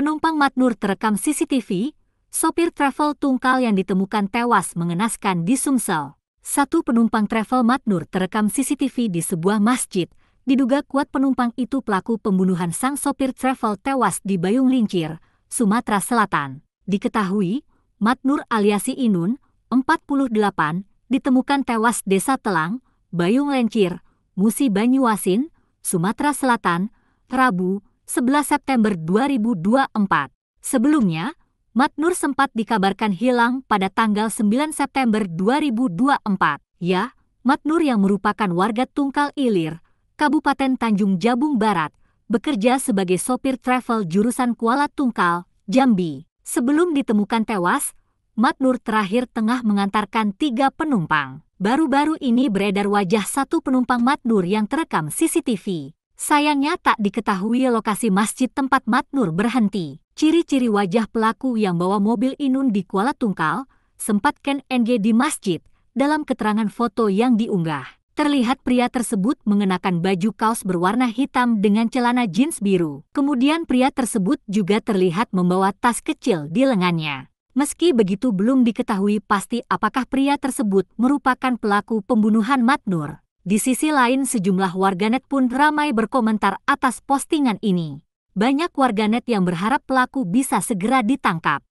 penumpang Matnur terekam CCTV, sopir travel tungkal yang ditemukan tewas mengenaskan di Sumsel. Satu penumpang travel Matnur terekam CCTV di sebuah masjid, diduga kuat penumpang itu pelaku pembunuhan sang sopir travel tewas di Bayung Lincir, Sumatera Selatan. Diketahui, Matnur aliasi Inun, 48, ditemukan tewas Desa Telang, Bayung Lincir, Musi Banyuasin, Sumatera Selatan, Rabu, 11 September 2024. Sebelumnya, Matnur sempat dikabarkan hilang pada tanggal 9 September 2024. Ya, Matnur yang merupakan warga Tungkal Ilir, Kabupaten Tanjung Jabung Barat, bekerja sebagai sopir travel jurusan Kuala Tungkal, Jambi. Sebelum ditemukan tewas, Matnur terakhir tengah mengantarkan tiga penumpang. Baru-baru ini beredar wajah satu penumpang Matnur yang terekam CCTV. Sayangnya tak diketahui lokasi masjid tempat Matnur berhenti. Ciri-ciri wajah pelaku yang bawa mobil Inun di Kuala Tungkal sempat Ken NG di masjid dalam keterangan foto yang diunggah. Terlihat pria tersebut mengenakan baju kaos berwarna hitam dengan celana jeans biru. Kemudian pria tersebut juga terlihat membawa tas kecil di lengannya. Meski begitu belum diketahui pasti apakah pria tersebut merupakan pelaku pembunuhan Matnur. Di sisi lain sejumlah warganet pun ramai berkomentar atas postingan ini. Banyak warganet yang berharap pelaku bisa segera ditangkap.